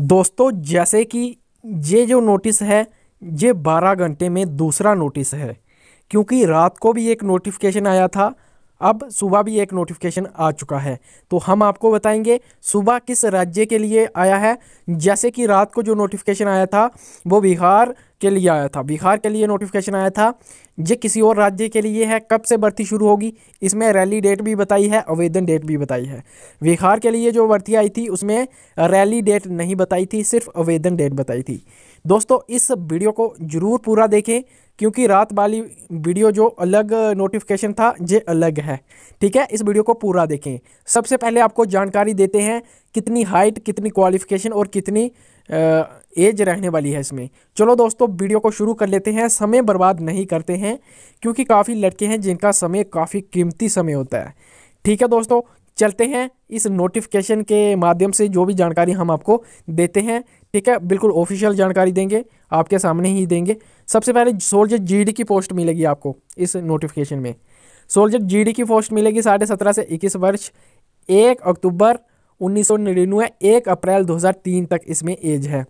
दोस्तों जैसे कि ये जो नोटिस है ये बारह घंटे में दूसरा नोटिस है क्योंकि रात को भी एक नोटिफिकेशन आया था अब सुबह भी एक नोटिफिकेशन आ चुका है तो हम आपको बताएंगे सुबह किस राज्य के लिए आया है जैसे कि रात को जो नोटिफिकेशन आया था वो बिहार के लिए आया था बिहार के लिए नोटिफिकेशन आया था ये किसी और राज्य के लिए है कब से भर्ती शुरू होगी इसमें रैली डेट भी बताई है आवेदन डेट भी बताई है बिहार के लिए जो भर्ती आई थी उसमें रैली डेट नहीं बताई थी सिर्फ आवेदन डेट बताई थी दोस्तों इस वीडियो को ज़रूर पूरा देखें क्योंकि रात वाली वीडियो जो अलग नोटिफिकेशन था ये अलग है ठीक है इस वीडियो को पूरा देखें सबसे पहले आपको जानकारी देते हैं कितनी हाइट कितनी क्वालिफिकेशन और कितनी एज रहने वाली है इसमें चलो दोस्तों वीडियो को शुरू कर लेते हैं समय बर्बाद नहीं करते हैं क्योंकि काफ़ी लड़के हैं जिनका समय काफ़ी कीमती समय होता है ठीक है दोस्तों चलते हैं इस नोटिफिकेशन के माध्यम से जो भी जानकारी हम आपको देते हैं ठीक है बिल्कुल ऑफिशियल जानकारी देंगे आपके सामने ही देंगे सबसे पहले सोल्जर जीडी की पोस्ट मिलेगी आपको इस नोटिफिकेशन में सोल्जर जीडी की पोस्ट मिलेगी साढ़े सत्रह से इक्कीस वर्ष एक अक्टूबर उन्नीस सौ निन्यानवे एक अप्रैल 2003 तक इसमें एज है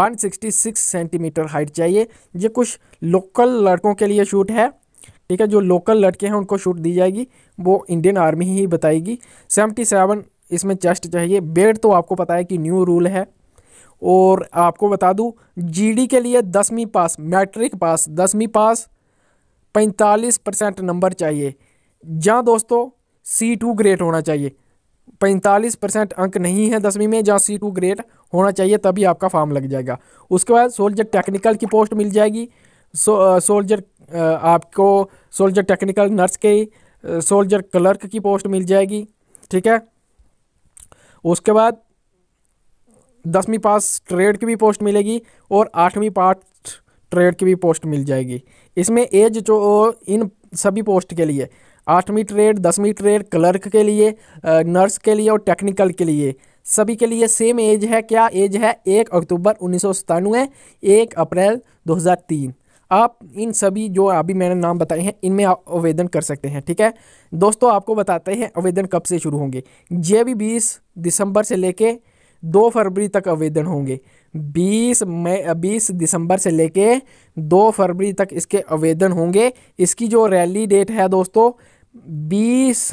166 सेंटीमीटर हाइट चाहिए ये कुछ लोकल लड़कों के लिए शूट है ठीक है जो लोकल लड़के हैं उनको छूट दी जाएगी वो इंडियन आर्मी ही बताएगी सेवेंटी सेवन इसमें चेस्ट चाहिए बेड तो आपको पता है कि न्यू रूल है और आपको बता दूँ जी के लिए दसवीं पास मैट्रिक पास दसवीं पास पैंतालीस परसेंट नंबर चाहिए जहाँ दोस्तों सी टू ग्रेड होना चाहिए पैंतालीस परसेंट अंक नहीं है दसवीं में जहाँ सी टू ग्रेड होना चाहिए तभी आपका फॉर्म लग जाएगा उसके बाद सोल्जर टेक्निकल की पोस्ट मिल जाएगी सो, सोल्जर आपको सोल्जर टेक्निकल नर्स के सोल्जर क्लर्क की पोस्ट मिल जाएगी ठीक है उसके बाद दसवीं पास ट्रेड की भी पोस्ट मिलेगी और आठवीं पास ट्रेड की भी पोस्ट मिल जाएगी इसमें एज जो इन सभी पोस्ट के लिए आठवीं ट्रेड दसवीं ट्रेड क्लर्क के लिए नर्स के लिए और टेक्निकल के लिए सभी के लिए सेम एज है क्या एज है एक अक्टूबर उन्नीस सौ एक अप्रैल तीन आप इन सभी जो अभी मैंने नाम बताए हैं इनमें आप आवेदन कर सकते हैं ठीक है दोस्तों आपको बताते हैं आवेदन कब से शुरू होंगे ये भी बीस दिसंबर से लेके दो फरवरी तक आवेदन होंगे बीस मई बीस दिसंबर से लेके दो फरवरी तक इसके आवेदन होंगे इसकी जो रैली डेट है दोस्तों बीस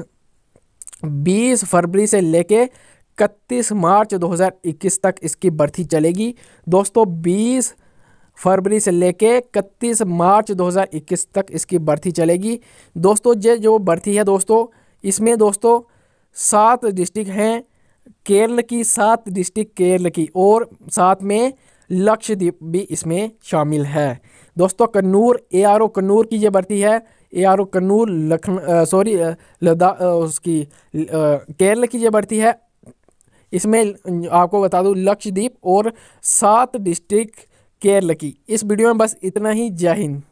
बीस फरवरी से लेके इकतीस मार्च 2021 तक इसकी भर्ती चलेगी दोस्तों बीस फरवरी से लेके इकतीस मार्च 2021 तक इसकी भर्ती चलेगी दोस्तों ये जो भर्ती है दोस्तों इसमें दोस्तों सात डिस्ट्रिक्ट हैं केरल की सात डिस्ट्रिक्ट केरल की और साथ में लक्षद्वीप भी इसमें शामिल है दोस्तों Kannur A R O Kannur की ये भर्ती है ए आर ओ कन्नूर लखन सॉरी लद्दाख उसकी केरल की ये भर्ती है इसमें आपको बता दूँ लक्षद्वीप और सात डिस्ट्रिक्ट केयर लकी इस वीडियो में बस इतना ही जय हिंद